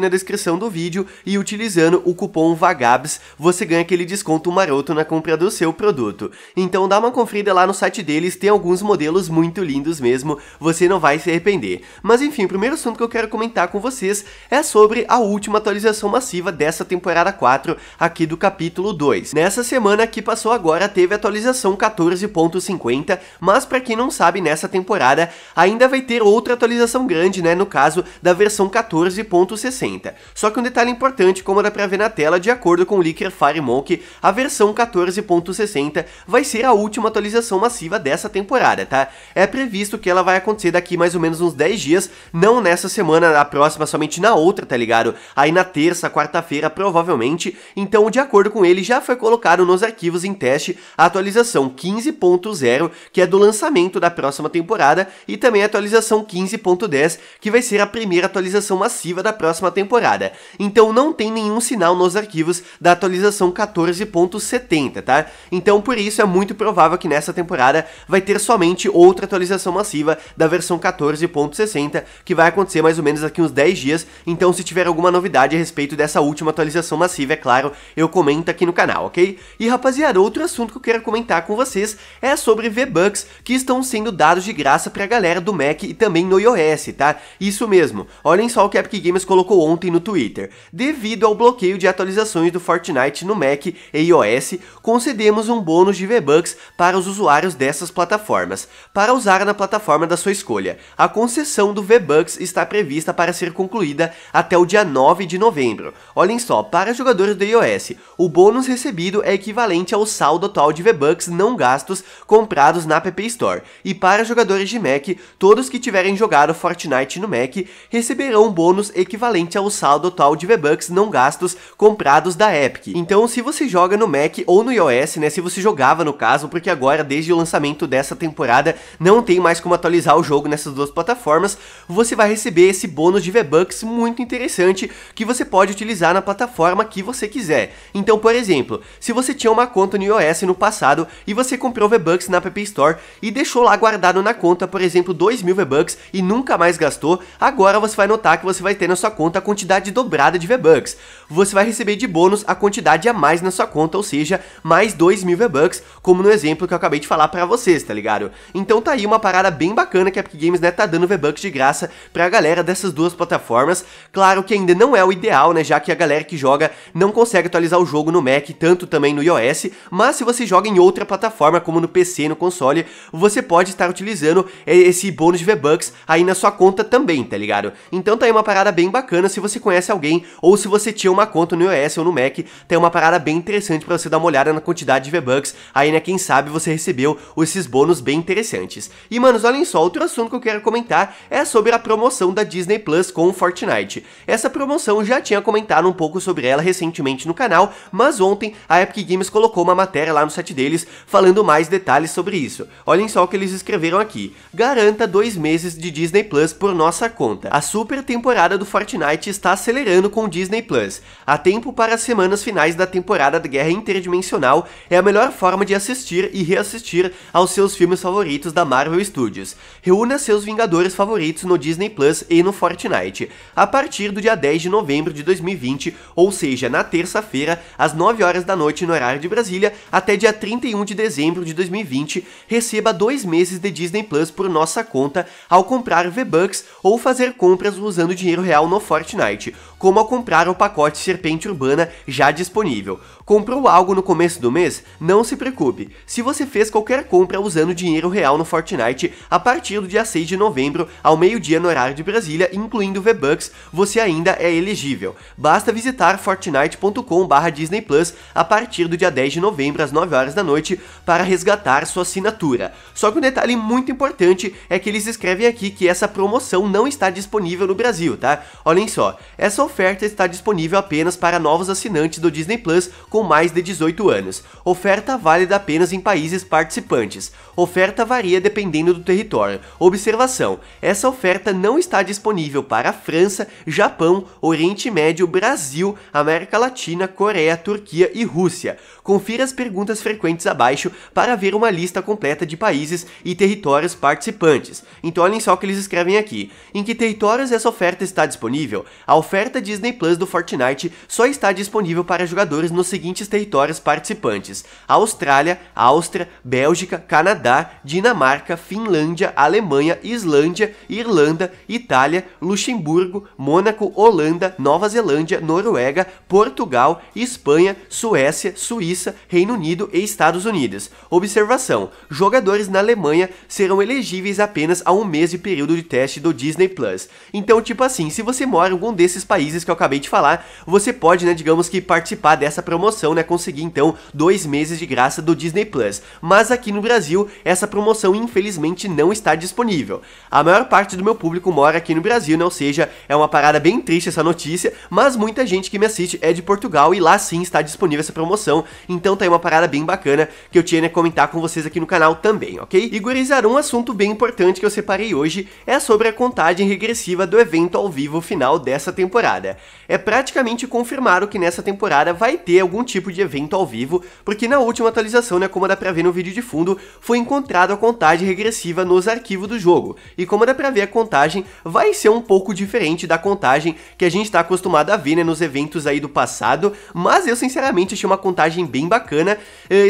na descrição do vídeo e utilizando o cupom VAGABS você ganha aquele desconto maroto na compra do seu produto. Então dá uma conferida lá no site deles, tem alguns modelos muito lindos mesmo, você não vai se arrepender. Mas enfim, o primeiro assunto que eu quero comentar com vocês é sobre a última atualização massiva dessa temporada 4 aqui do capítulo 2. Nessa semana que passou agora teve a atualização 14.50, mas para quem não sabe, nessa temporada ainda vai ter outra atualização grande, né, no caso da versão 14.60. 60. Só que um detalhe importante, como dá pra ver na tela, de acordo com o leaker Firemonk, a versão 14.60 vai ser a última atualização massiva dessa temporada, tá? É previsto que ela vai acontecer daqui mais ou menos uns 10 dias, não nessa semana, na próxima, somente na outra, tá ligado? Aí na terça, quarta-feira, provavelmente, então de acordo com ele, já foi colocado nos arquivos em teste a atualização 15.0, que é do lançamento da próxima temporada, e também a atualização 15.10, que vai ser a primeira atualização massiva da próxima temporada temporada. Então não tem nenhum sinal nos arquivos da atualização 14.70, tá? Então por isso é muito provável que nessa temporada vai ter somente outra atualização massiva da versão 14.60, que vai acontecer mais ou menos daqui uns 10 dias. Então se tiver alguma novidade a respeito dessa última atualização massiva, é claro, eu comento aqui no canal, ok? E rapaziada, outro assunto que eu quero comentar com vocês é sobre V-Bucks que estão sendo dados de graça pra galera do Mac e também no iOS, tá? Isso mesmo. Olhem só o que a Epic Games colocou ontem ontem no Twitter. Devido ao bloqueio de atualizações do Fortnite no Mac e iOS, concedemos um bônus de V-Bucks para os usuários dessas plataformas, para usar na plataforma da sua escolha. A concessão do V-Bucks está prevista para ser concluída até o dia 9 de novembro. Olhem só, para jogadores do iOS, o bônus recebido é equivalente ao saldo total de V-Bucks não gastos comprados na App Store. E para jogadores de Mac, todos que tiverem jogado Fortnite no Mac receberão um bônus equivalente é o saldo total de V-Bucks não gastos comprados da Epic. Então, se você joga no Mac ou no iOS, né, se você jogava no caso, porque agora desde o lançamento dessa temporada não tem mais como atualizar o jogo nessas duas plataformas, você vai receber esse bônus de V-Bucks muito interessante que você pode utilizar na plataforma que você quiser. Então, por exemplo, se você tinha uma conta no iOS no passado e você comprou V-Bucks na App Store e deixou lá guardado na conta, por exemplo, 2 mil V-Bucks e nunca mais gastou, agora você vai notar que você vai ter na sua conta a quantidade dobrada de V-Bucks. Você vai receber de bônus a quantidade a mais na sua conta, ou seja, mais 2 mil V-Bucks, como no exemplo que eu acabei de falar para vocês, tá ligado? Então tá aí uma parada bem bacana que a Epic Games, né, tá dando V-Bucks de graça pra galera dessas duas plataformas. Claro que ainda não é o ideal, né, já que a galera que joga não consegue atualizar o jogo no Mac, tanto também no iOS, mas se você joga em outra plataforma, como no PC, no console, você pode estar utilizando eh, esse bônus de V-Bucks aí na sua conta também, tá ligado? Então tá aí uma parada bem bacana, se você conhece alguém ou se você tinha uma conta no iOS ou no Mac, tem uma parada bem interessante para você dar uma olhada na quantidade de V-Bucks, aí né, quem sabe você recebeu esses bônus bem interessantes. E manos, olhem só, outro assunto que eu quero comentar é sobre a promoção da Disney Plus com o Fortnite. Essa promoção já tinha comentado um pouco sobre ela recentemente no canal, mas ontem a Epic Games colocou uma matéria lá no site deles falando mais detalhes sobre isso. Olhem só o que eles escreveram aqui. Garanta dois meses de Disney Plus por nossa conta. A super temporada do Fortnite está acelerando com o Disney Plus. A tempo para as semanas finais da temporada da Guerra Interdimensional é a melhor forma de assistir e reassistir aos seus filmes favoritos da Marvel Studios. Reúna seus Vingadores favoritos no Disney Plus e no Fortnite, a partir do dia 10 de novembro de 2020, ou seja, na terça-feira, às 9 horas da noite no horário de Brasília, até dia 31 de dezembro de 2020, receba dois meses de Disney Plus por nossa conta ao comprar V-Bucks ou fazer compras usando dinheiro real no Fortnite Fortnite, como a comprar o pacote Serpente Urbana já disponível. Comprou algo no começo do mês? Não se preocupe, se você fez qualquer compra usando dinheiro real no Fortnite a partir do dia 6 de novembro ao meio-dia no horário de Brasília, incluindo V-Bucks, você ainda é elegível. Basta visitar fortnite.com.br Disney Plus a partir do dia 10 de novembro às 9 horas da noite para resgatar sua assinatura. Só que um detalhe muito importante é que eles escrevem aqui que essa promoção não está disponível no Brasil, tá? Olhem só, só, essa oferta está disponível apenas para novos assinantes do Disney Plus com mais de 18 anos. Oferta válida apenas em países participantes. Oferta varia dependendo do território. Observação: essa oferta não está disponível para França, Japão, Oriente Médio, Brasil, América Latina, Coreia, Turquia e Rússia. Confira as perguntas frequentes abaixo para ver uma lista completa de países e territórios participantes. Então olhem só o que eles escrevem aqui. Em que territórios essa oferta está disponível? A oferta Disney Plus do Fortnite só está disponível para jogadores nos seguintes territórios participantes: Austrália, Áustria, Bélgica, Canadá, Dinamarca, Finlândia, Alemanha, Islândia, Irlanda, Itália, Luxemburgo, Mônaco, Holanda, Nova Zelândia, Noruega, Portugal, Espanha, Suécia, Suíça, Reino Unido e Estados Unidos. Observação: jogadores na Alemanha serão elegíveis apenas a um mês de período de teste do Disney Plus. Então, tipo assim, se você mora algum desses países que eu acabei de falar, você pode, né, digamos que participar dessa promoção, né, conseguir então dois meses de graça do Disney Plus. Mas aqui no Brasil, essa promoção infelizmente não está disponível. A maior parte do meu público mora aqui no Brasil, né, ou seja, é uma parada bem triste essa notícia, mas muita gente que me assiste é de Portugal e lá sim está disponível essa promoção, então tá aí uma parada bem bacana que eu tinha, né, comentar com vocês aqui no canal também, ok? E gurizar, um assunto bem importante que eu separei hoje é sobre a contagem regressiva do evento ao vivo final dessa temporada. É praticamente confirmado que nessa temporada vai ter algum tipo de evento ao vivo, porque na última atualização, né, como dá pra ver no vídeo de fundo, foi encontrado a contagem regressiva nos arquivos do jogo. E como dá pra ver, a contagem vai ser um pouco diferente da contagem que a gente está acostumado a ver né, nos eventos aí do passado, mas eu sinceramente achei uma contagem bem bacana,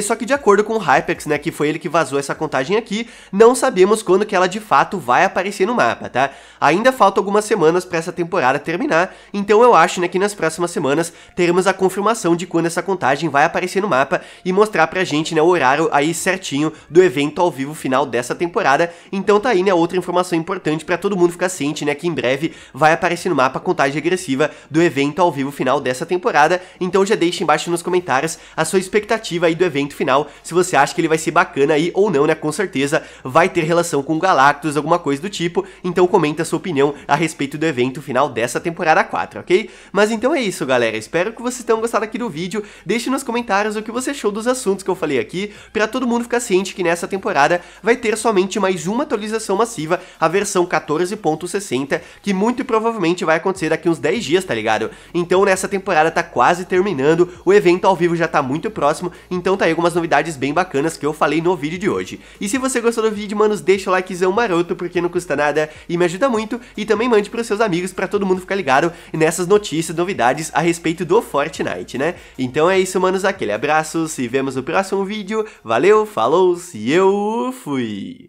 só que de acordo com o Hypex, né, que foi ele que vazou essa contagem aqui, não sabemos quando que ela de fato vai aparecer no mapa, tá? Ainda falta algumas semanas para essa temporada terminar, então eu acho né, que nas próximas semanas teremos a confirmação de quando essa contagem vai aparecer no mapa e mostrar pra gente né, o horário aí certinho do evento ao vivo final dessa temporada. Então tá aí né, outra informação importante para todo mundo ficar ciente né, que em breve vai aparecer no mapa a contagem regressiva do evento ao vivo final dessa temporada. Então já deixe embaixo nos comentários a sua expectativa aí do evento final, se você acha que ele vai ser bacana aí ou não, né? Com certeza vai ter relação com Galactus, alguma coisa do tipo. Então comenta a sua opinião a respeito do evento final dessa essa temporada 4, ok? Mas então é isso, galera. Espero que vocês tenham gostado aqui do vídeo. Deixe nos comentários o que você achou dos assuntos que eu falei aqui, pra todo mundo ficar ciente que nessa temporada vai ter somente mais uma atualização massiva, a versão 14.60, que muito provavelmente vai acontecer daqui uns 10 dias, tá ligado? Então nessa temporada tá quase terminando, o evento ao vivo já tá muito próximo, então tá aí algumas novidades bem bacanas que eu falei no vídeo de hoje. E se você gostou do vídeo, manos, deixa o likezão maroto, porque não custa nada e me ajuda muito, e também mande pros seus amigos pra todo mundo mundo ficar ligado nessas notícias, novidades a respeito do Fortnite, né? Então é isso, manos, aquele abraço, se vemos no próximo vídeo, valeu, falou, se eu fui!